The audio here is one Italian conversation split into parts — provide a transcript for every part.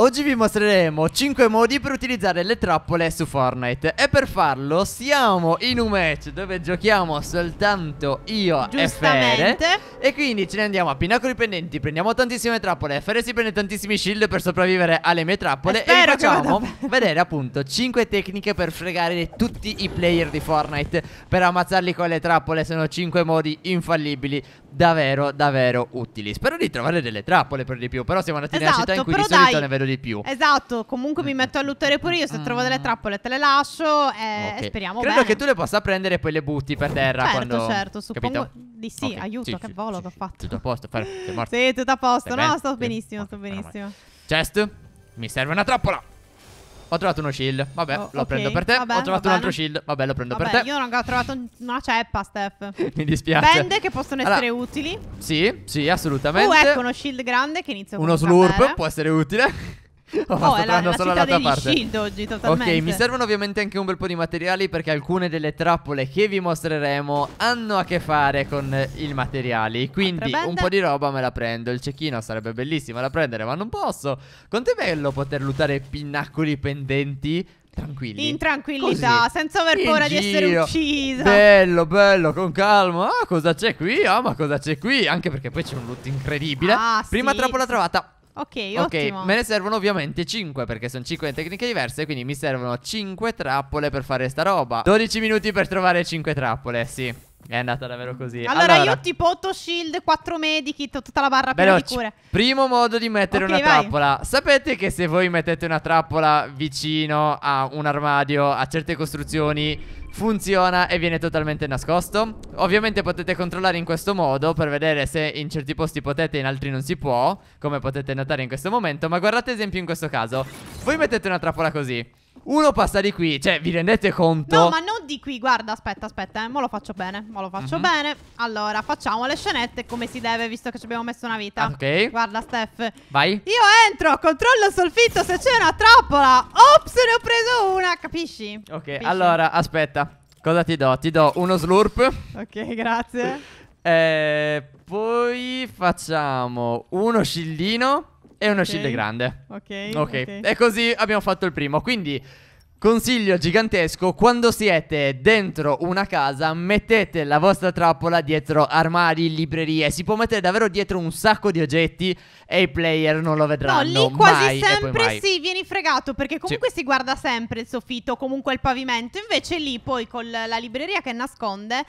Oggi vi mostreremo 5 modi per utilizzare le trappole su Fortnite E per farlo siamo in un match dove giochiamo soltanto io e Fere E quindi ce ne andiamo a Pinacoli Pendenti Prendiamo tantissime trappole Fere si prende tantissimi shield per sopravvivere alle mie trappole eh, E, e facciamo vedere appunto 5 tecniche per fregare tutti i player di Fortnite Per ammazzarli con le trappole sono 5 modi infallibili davvero, davvero utili. Spero di trovare delle trappole per di più. Però siamo andati esatto, nella città in cui esatto, di dai, solito ne vedo di più. Esatto, comunque mi metto a luttare pure io. Se mm. trovo delle trappole te le lascio e okay. speriamo Credo bene. che tu le possa prendere e poi le butti per terra certo, quando... Certo, suppongo Capito? di sì. Okay. Aiuto, sì, che sì, volo sì, che ho fatto. Tutto a posto, fermo, Sì, tutto a posto. Sei no, ben? sto benissimo, sto benissimo. Chest, mi serve una trappola. Ho trovato uno shield. Vabbè, oh, lo okay. prendo per te. Vabbè, ho trovato un altro shield. Vabbè, lo prendo vabbè, per te. Io non ho trovato una ceppa, Steph. Mi dispiace. Bende che possono essere allora, utili. Sì, sì, uh, assolutamente. Oh, ecco uno shield grande che inizio a Uno slurp può essere utile. Ho oh è la, la solo città parte. shield oggi totalmente Ok mi servono ovviamente anche un bel po' di materiali Perché alcune delle trappole che vi mostreremo Hanno a che fare con i materiali Quindi un po' di roba me la prendo Il cecchino sarebbe bellissimo da prendere ma non posso Quanto è bello poter lutare pinnacoli pendenti Tranquilli In tranquillità Così. Senza aver paura di essere ucciso Bello bello con calma Ah cosa c'è qui Ah ma cosa c'è qui Anche perché poi c'è un loot incredibile ah, Prima sì. trappola trovata Ok, ok. Ottimo. Me ne servono ovviamente 5 perché sono 5 tecniche diverse, quindi mi servono 5 trappole per fare sta roba. 12 minuti per trovare 5 trappole, sì. È andata davvero così. Allora, allora io tipo 8 shield, 4 medikit, tutta la barra per di cure. Primo modo di mettere okay, una vai. trappola. Sapete che se voi mettete una trappola vicino a un armadio, a certe costruzioni, funziona e viene totalmente nascosto. Ovviamente potete controllare in questo modo per vedere se in certi posti potete e in altri non si può, come potete notare in questo momento, ma guardate esempio in questo caso. Voi mettete una trappola così. Uno passa di qui, cioè vi rendete conto? No, ma non di qui, guarda, aspetta, aspetta, eh. Mo lo faccio bene, mo lo faccio uh mhm. -huh. bene Allora, facciamo le scenette come si deve, visto che ci abbiamo messo una vita Ok Guarda, Steph Vai Io entro, controllo sul fitto se c'è una trappola Ops, ne ho preso una, capisci? Ok, capisci? allora, aspetta Cosa ti do? Ti do uno slurp Ok, grazie eh, Poi facciamo uno scillino è un okay. grande. Okay, ok. E così abbiamo fatto il primo. Quindi Consiglio gigantesco, quando siete dentro una casa mettete la vostra trappola dietro armari, librerie, si può mettere davvero dietro un sacco di oggetti e i player non lo vedranno. No, lì quasi mai sempre sì, vieni fregato perché comunque sì. si guarda sempre il soffitto, comunque il pavimento, invece lì poi con la libreria che nasconde eh,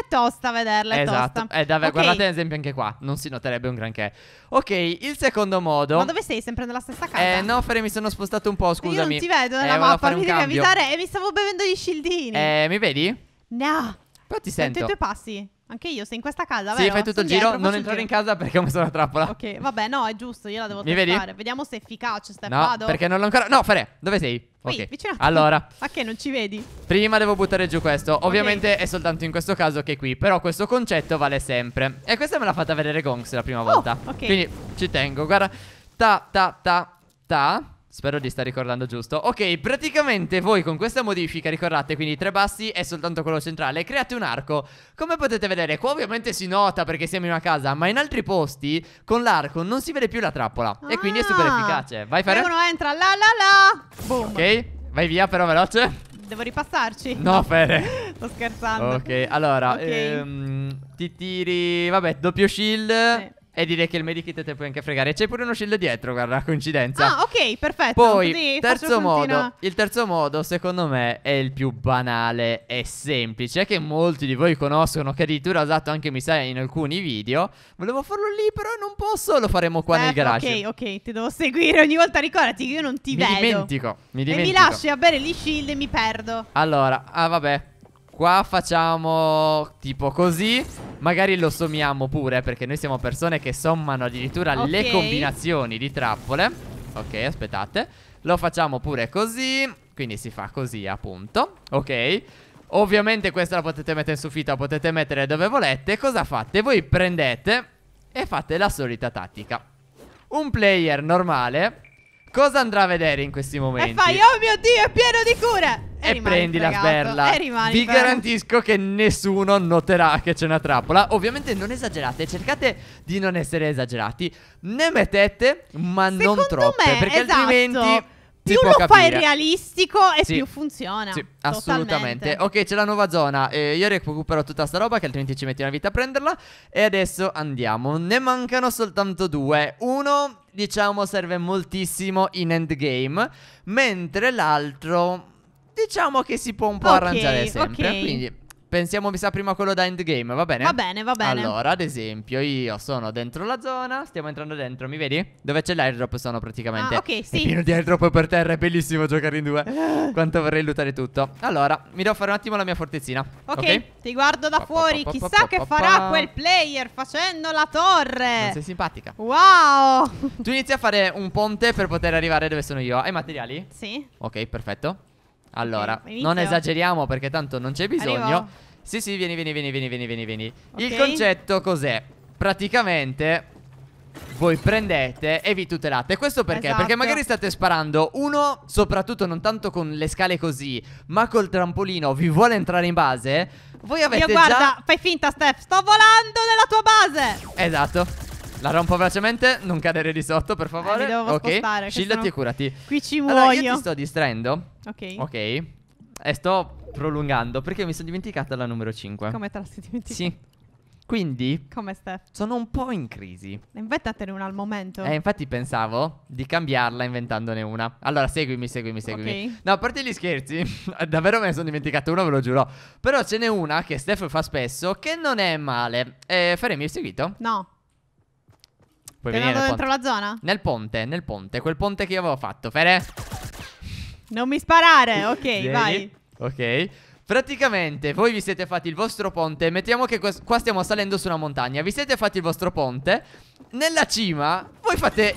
è tosta vederla. È esatto, tosta. Eh, davvero, okay. guardate ad esempio anche qua, non si noterebbe un granché. Ok, il secondo modo... Ma dove sei? Sempre nella stessa casa? Eh no, Fere, mi sono spostato un po', scusami. Io non ti vedo nella eh, mappa, mi mi devi avvisare e eh, mi stavo bevendo gli scildini. Eh, mi vedi? No. Però ti sento. Sento i tuoi passi. Anche io, sei in questa casa. Sì, vero? fai tutto il giro. Non entrare in casa perché ho messo una trappola. Ok, vabbè, no, è giusto. Io la devo Mi vedi? Vediamo se è efficace. Step, no, vado. perché non l'ho ancora. No, Fare, dove sei? Qui, ok, vicino a te. Allora, ma che non ci vedi? Prima devo buttare giù questo. Ovviamente okay. è soltanto in questo caso che è qui. Però questo concetto vale sempre. E questa me l'ha fatta vedere Gongs la prima oh, volta. Ok. Quindi ci tengo. Guarda, ta, ta, ta, ta. Spero di stare ricordando giusto Ok, praticamente voi con questa modifica ricordate quindi tre bassi e soltanto quello centrale Create un arco Come potete vedere, qua ovviamente si nota perché siamo in una casa Ma in altri posti con l'arco non si vede più la trappola ah. E quindi è super ah. efficace Vai fare uno entra, la la la Boom. Ok, vai via però veloce Devo ripassarci? No, Fede. Sto scherzando Ok, allora okay. Ehm, Ti tiri, vabbè, doppio shield eh. E direi che il medikit te puoi anche fregare. C'è pure uno shield dietro, guarda, coincidenza. Ah, ok, perfetto. Poi, terzo modo. Il terzo modo, secondo me, è il più banale e semplice. Che molti di voi conoscono, che addirittura ho usato anche, mi sa, in alcuni video. Volevo farlo lì, però non posso. Lo faremo qua Beh, nel eh, garage. Ok, ok, ti devo seguire ogni volta. Ricordati che io non ti mi vedo. Dimentico, mi dimentico. E mi lasci a bere gli shield e mi perdo. Allora, ah, vabbè. Qua facciamo tipo così. Magari lo sommiamo pure eh, perché noi siamo persone che sommano addirittura okay. le combinazioni di trappole Ok aspettate Lo facciamo pure così Quindi si fa così appunto Ok Ovviamente questa la potete mettere in soffitta, la potete mettere dove volete Cosa fate? Voi prendete e fate la solita tattica Un player normale Cosa andrà a vedere in questi momenti? E fai, oh mio Dio, è pieno di cure! E, e prendi fregato. la sberla. E rimani Vi fregato. garantisco che nessuno noterà che c'è una trappola. Ovviamente non esagerate, cercate di non essere esagerati. Ne mettete, ma Secondo non troppe, me, perché esatto. altrimenti più lo capire. fai realistico e sì. più funziona. Sì, assolutamente. Ok, c'è la nuova zona. Eh, io recupero tutta sta roba che altrimenti ci metti una vita a prenderla. E adesso andiamo. Ne mancano soltanto due. Uno diciamo serve moltissimo in endgame, mentre l'altro diciamo che si può un po' okay, arrangiare sempre, okay. quindi Pensiamo, mi sa, prima quello da endgame, va bene? Va bene, va bene. Allora, ad esempio, io sono dentro la zona, stiamo entrando dentro, mi vedi? Dove c'è l'airdrop sono praticamente. Ah, ok, sì. È pieno di airdrop per terra, è bellissimo giocare in due. Quanto vorrei lottare tutto. Allora, mi devo fare un attimo la mia fortezina. Ok, okay? ti guardo da pa, fuori, pa, pa, chissà che farà quel player facendo la torre. Non sei simpatica. Wow! tu inizi a fare un ponte per poter arrivare dove sono io. Hai materiali? Sì. Ok, perfetto. Allora, okay, non esageriamo perché tanto non c'è bisogno. Arrivo. Sì, sì, vieni, vieni, vieni, vieni, vieni, vieni, vieni. Okay. Il concetto cos'è? Praticamente voi prendete e vi tutelate. Questo perché? Esatto. Perché magari state sparando uno, soprattutto non tanto con le scale così, ma col trampolino vi vuole entrare in base. Voi avete Io guarda, già... fai finta Steph, sto volando nella tua base. Esatto. La rompo velocemente, non cadere di sotto, per eh, favore. Eh, devo ok, spostare, shieldati sono... e curati. Qui ci muoio. Allora, io ti sto distraendo. Ok. Ok. E sto prolungando perché mi sono dimenticata la numero 5. Come te la sei dimenticata? Sì. Quindi Come Steph? sono un po' in crisi. Inventatene una al momento. Eh, infatti pensavo di cambiarla inventandone una. Allora, seguimi, seguimi, seguimi. Okay. No, a parte gli scherzi, davvero me ne sono dimenticato una, ve lo giuro. Però ce n'è una che Steph fa spesso che non è male. Eh, Feremi, hai seguito? No. Puoi Tornando venire dentro ponte. la zona? Nel ponte, nel ponte, quel ponte che io avevo fatto, Fere. Non mi sparare, ok, Vieni. vai. Ok. Praticamente voi vi siete fatti il vostro ponte Mettiamo che qua stiamo salendo su una montagna Vi siete fatti il vostro ponte Nella cima voi fate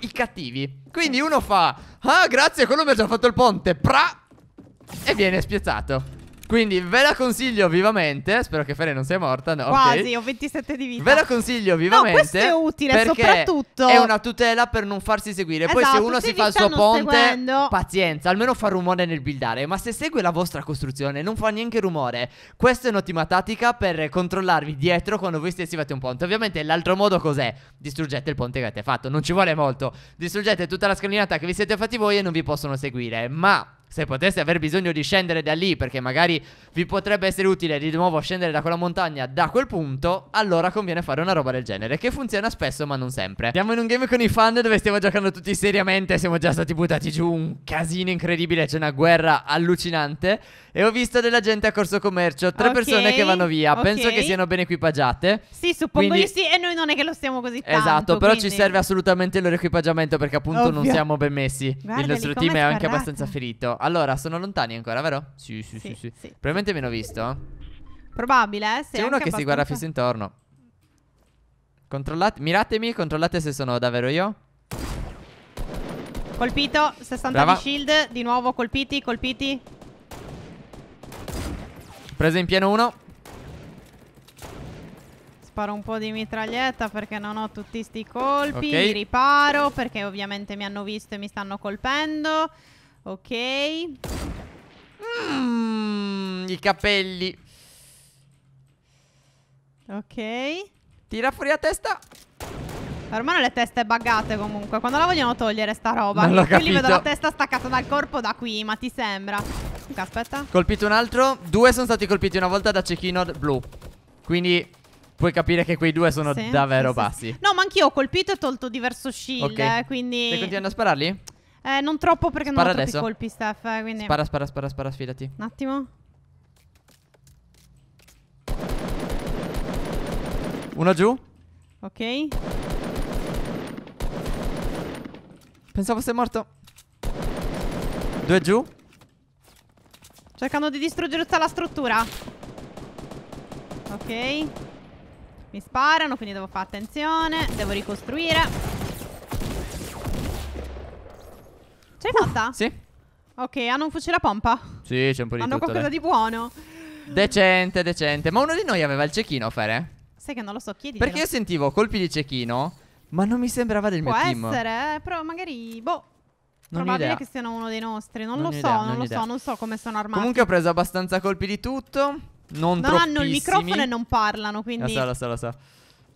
i cattivi Quindi uno fa Ah grazie quello mi ha già fatto il ponte Pra E viene spiazzato quindi ve la consiglio vivamente. Spero che Fere non sia morta. No, Quasi, okay. ho 27 di vita. Ve la consiglio vivamente. No, questo è utile, soprattutto. È una tutela per non farsi seguire. Esatto, Poi, se esatto, uno se si fa il suo ponte, seguendo. pazienza, almeno fa rumore nel buildare. Ma se segue la vostra costruzione, non fa neanche rumore. Questa è un'ottima tattica per controllarvi dietro quando voi stessi fate un ponte. Ovviamente, l'altro modo cos'è? Distruggete il ponte che avete fatto. Non ci vuole molto. Distruggete tutta la scalinata che vi siete fatti voi e non vi possono seguire. Ma se poteste aver bisogno di scendere da lì perché magari vi potrebbe essere utile di nuovo scendere da quella montagna da quel punto, allora conviene fare una roba del genere che funziona spesso ma non sempre. Andiamo in un game con i fan dove stiamo giocando tutti seriamente, siamo già stati buttati giù un casino incredibile, c'è una guerra allucinante. E ho visto della gente a corso commercio. Tre okay, persone che vanno via. Okay. Penso che siano ben equipaggiate. Sì, suppongo quindi... di sì. E noi non è che lo stiamo così esatto, tanto. Esatto, però quindi... ci serve assolutamente il loro equipaggiamento perché appunto Ovvio. non siamo ben messi. Guarda, il nostro team è sparata. anche abbastanza ferito. Allora, sono lontani ancora, vero? Sì, sì, sì. sì, sì. sì. Probabilmente meno visto. Probabile, eh. C'è uno che abbastanza... si guarda fisso intorno. Controllate, miratemi, controllate se sono davvero io. Colpito, 60 Brava. di shield, di nuovo colpiti, colpiti preso in pieno uno. Sparo un po' di mitraglietta perché non ho tutti sti colpi. Okay. Mi riparo perché ovviamente mi hanno visto e mi stanno colpendo. Ok. Mm, I capelli. Ok. Tira fuori la testa. Ormai le teste buggate comunque. Quando la vogliono togliere sta roba? Non l'ho capito. Qui vedo la testa staccata dal corpo da qui, ma ti sembra. Aspetta. Colpito un altro. Due sono stati colpiti una volta da cecchino blu. Quindi puoi capire che quei due sono sì, davvero sì, bassi. Sì. No, ma anch'io ho colpito e tolto diverso shield. Okay. Eh, quindi. Stai continuando a spararli? Eh, non troppo perché spara non ho adesso. troppi colpi, Steph. Eh, quindi... Spara, spara, spara, spara, sfidati. Un attimo. Uno giù. Ok. Pensavo fosse morto. Due giù. Cercano di distruggere tutta la struttura. Ok. Mi sparano, quindi devo fare attenzione. Devo ricostruire. Ce l'hai uh, fatta? Sì. Ok, hanno un fucile a pompa. Sì, c'è un po' di Hanno tutto, qualcosa dai. di buono. Decente, decente. Ma uno di noi aveva il cecchino, a fare? Sai che non lo so, chiedi. Perché io sentivo colpi di cecchino ma non mi sembrava del Può mio essere, team. Eh, Può essere, però magari boh non Probabile idea. che siano uno dei nostri, non, non lo idea, so, non, lo idea. so, non so come sono armati. Comunque ho preso abbastanza colpi di tutto. Non, non hanno il microfono e non parlano, quindi. Lo ah, so, lo so,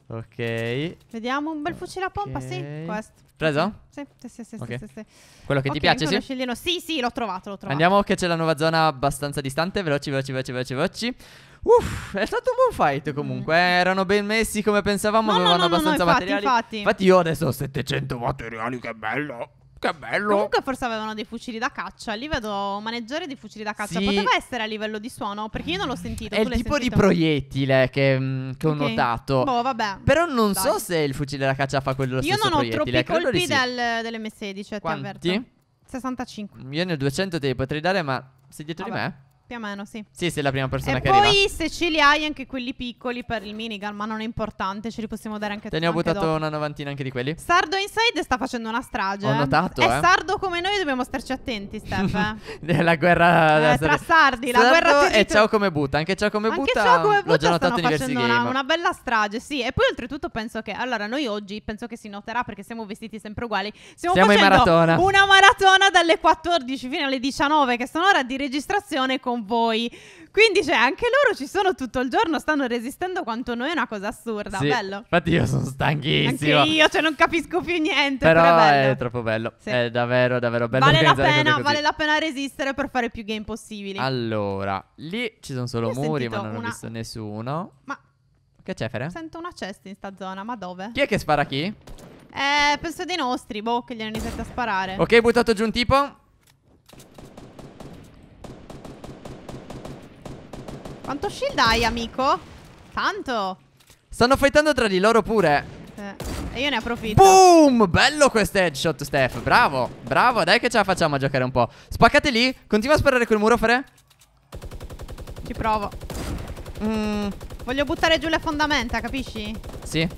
lo so. Ok. Vediamo un bel fucile a pompa, okay. sì, questo. Preso? Sì, sì, sì, sì, okay. sì, sì, Quello che okay, ti piace, sì? Scegliendo... Sì, sì, l'ho trovato, l'ho trovato. Andiamo che c'è la nuova zona abbastanza distante, veloci, veloci, veloci, veloci, veloci. Uff, è stato un buon fight comunque. Eh. Mm. erano ben messi come pensavamo, no, avevano no, no, abbastanza no, infatti, materiali. Infatti. infatti. io adesso ho 700 materiali, che bello. Che bello. Comunque forse avevano dei fucili da caccia. Lì vedo un maneggiare di fucili da caccia. Sì. Poteva essere a livello di suono, perché io non l'ho sentito. È il tipo sentito? di proiettile che, mh, mm, che okay. ho notato. Boh, vabbè. Però non Dai. so se il fucile da caccia fa quello stesso Io non ho troppi colpi sì. del, dell'M16, eh, Quanti? ti avverto. 65. Io nel 200 te li potrei dare, ma sei dietro vabbè. di me? Più o meno, sì. Sì, sei la prima persona e che poi, arriva. Poi se ce li hai anche quelli piccoli per il minigun, ma non è importante, ce li possiamo dare anche a Te Te ne ho buttato dopo. una novantina anche di quelli. Sardo Inside sta facendo una strage. Ho eh. notato, eh. eh. È sardo come noi, dobbiamo starci attenti, Steph. Eh. la guerra eh, tra sardi, la sardo guerra e ciao come butta, anche ciao come butta. Anche ciao come butta l'ho già notato in diversi una, game. una bella strage, sì. E poi oltretutto penso che allora noi oggi penso che si noterà perché siamo vestiti sempre uguali. Stiamo, Siamo facendo maratona. una maratona dalle 14 fino alle 19 che sono ora di registrazione con con voi. Quindi, cioè, anche loro ci sono tutto il giorno, stanno resistendo quanto noi, è una cosa assurda. Sì, bello. Infatti, io sono stanchissimo. Anche io, cioè, non capisco più niente. Però, però è, è, troppo bello. Sì. È davvero, davvero bello. Vale la pena, vale la pena resistere per fare più game possibili. Allora, lì ci sono solo io muri, ma non una... ho visto nessuno. Ma che c'è, Fere? Sento una cesta in sta zona, ma dove? Chi è che spara chi? Eh, penso dei nostri, boh, che gli hanno iniziato a sparare. Ok, buttato giù un tipo. Quanto shield hai, amico? Tanto. Stanno fightando tra di loro pure. Eh, e io ne approfitto. Boom! Bello questo headshot, Steph. Bravo, bravo. Dai che ce la facciamo a giocare un po'. Spaccate lì. Continua a sparare quel muro, Fre. Ci provo. Mm. Voglio buttare giù le fondamenta, capisci? Sì.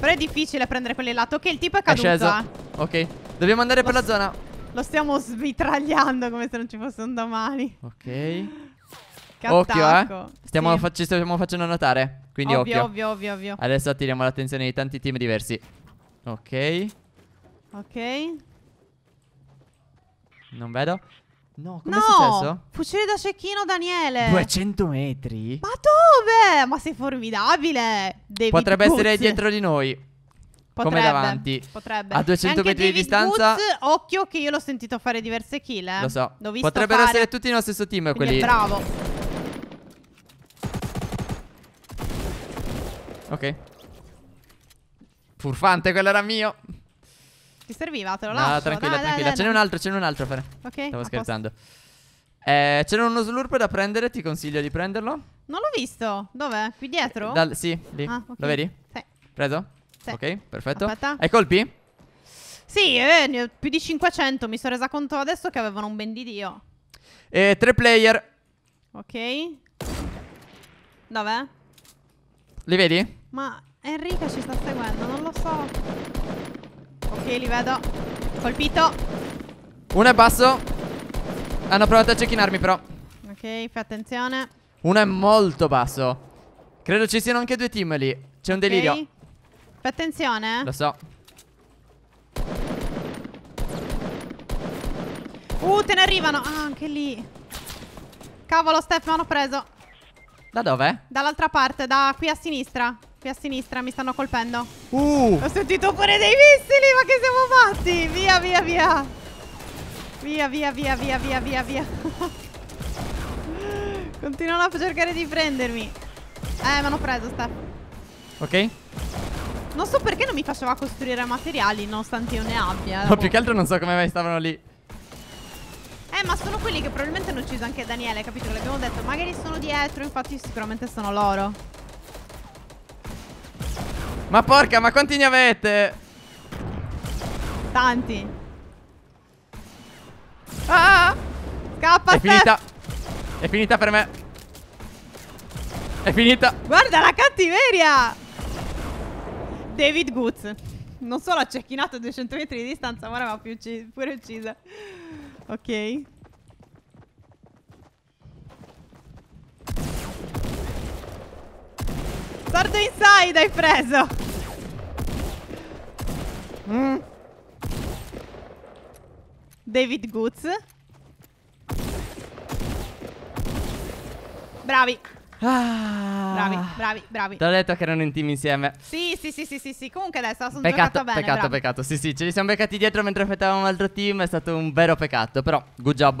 Però è difficile prendere quelli là. Ok, il tipo è caduto. È sceso. Eh. Ok. Dobbiamo andare Lo per la zona. Lo stiamo svitragliando come se non ci fosse un domani. Ok. Che occhio, eh. Stiamo, sì. fac ci stiamo facendo notare. Quindi ovvio, occhio. Ovvio, ovvio, ovvio. Adesso attiriamo l'attenzione di tanti team diversi. Ok. Ok. Non vedo. No, come no! è successo? Fucile da cecchino, Daniele. 200 metri? Ma dove? Ma sei formidabile. David Potrebbe Goods. essere dietro di noi. Potrebbe, come davanti. Potrebbe. A 200 metri David di distanza. Goods, occhio che io l'ho sentito fare diverse kill. Eh. Lo so. Potrebbero fare. essere tutti nello stesso team Quindi quelli. Bravo. Ok. Furfante, quello era mio. Ti serviva, te lo no, lascio. No, tranquilla, dai, tranquilla. Ce n'è un altro, ce n'è un altro fare. Ok. Stavo scherzando. Eh, c'era uno slurp da prendere, ti consiglio di prenderlo. Non l'ho visto. Dov'è? Qui dietro? Dal, sì, lì. Ah, okay. Lo vedi? Sì. Preso? Sì. Ok, perfetto. Aspetta. Hai colpi? Sì, eh, più di 500. Mi sono resa conto adesso che avevano un ben di Dio. Eh, tre player. Ok. Dov'è? Li vedi? Ma Enrica ci sta seguendo, non lo so. Ok, li vedo. Colpito. Uno è basso. Hanno provato a cecchinarmi però. Ok, fai attenzione. Uno è molto basso. Credo ci siano anche due team lì. C'è okay. un delirio. Fai attenzione. Eh. Lo so. Uh, te ne arrivano. Ah, anche lì. Cavolo, Steph, mi hanno preso. Da dove? Dall'altra parte, da qui a sinistra. Qui a sinistra mi stanno colpendo. Uh! Ho sentito pure dei missili, ma che siamo fatti? Via, via, via. Via, via, via, via, via, via, via. Continuano a cercare di prendermi. Eh, mi hanno preso, Steph. Ok. Non so perché non mi faceva costruire materiali, nonostante io ne abbia. no, eh, più boh. che altro non so come mai stavano lì ma sono quelli che probabilmente hanno ucciso anche Daniele, capito? L'abbiamo detto, magari sono dietro, infatti sicuramente sono loro. Ma porca, ma quanti ne avete? Tanti. Ah! ah, ah. Scappa, È finita. È finita per me. È finita. Guarda la cattiveria! David Goods. Non solo ha cecchinato a 200 metri di distanza, ma ora va pure uccisa. Ok. Sordo inside hai preso mm. David Goods Bravi ah. Bravi, bravi, bravi. Te l'ho detto che erano in team insieme. Sì, sì, sì, sì, sì, sì. Comunque adesso sono peccato, bene. Peccato, bravi. peccato. Sì, sì, ce li siamo beccati dietro mentre aspettavamo un altro team. È stato un vero peccato. Però, good job.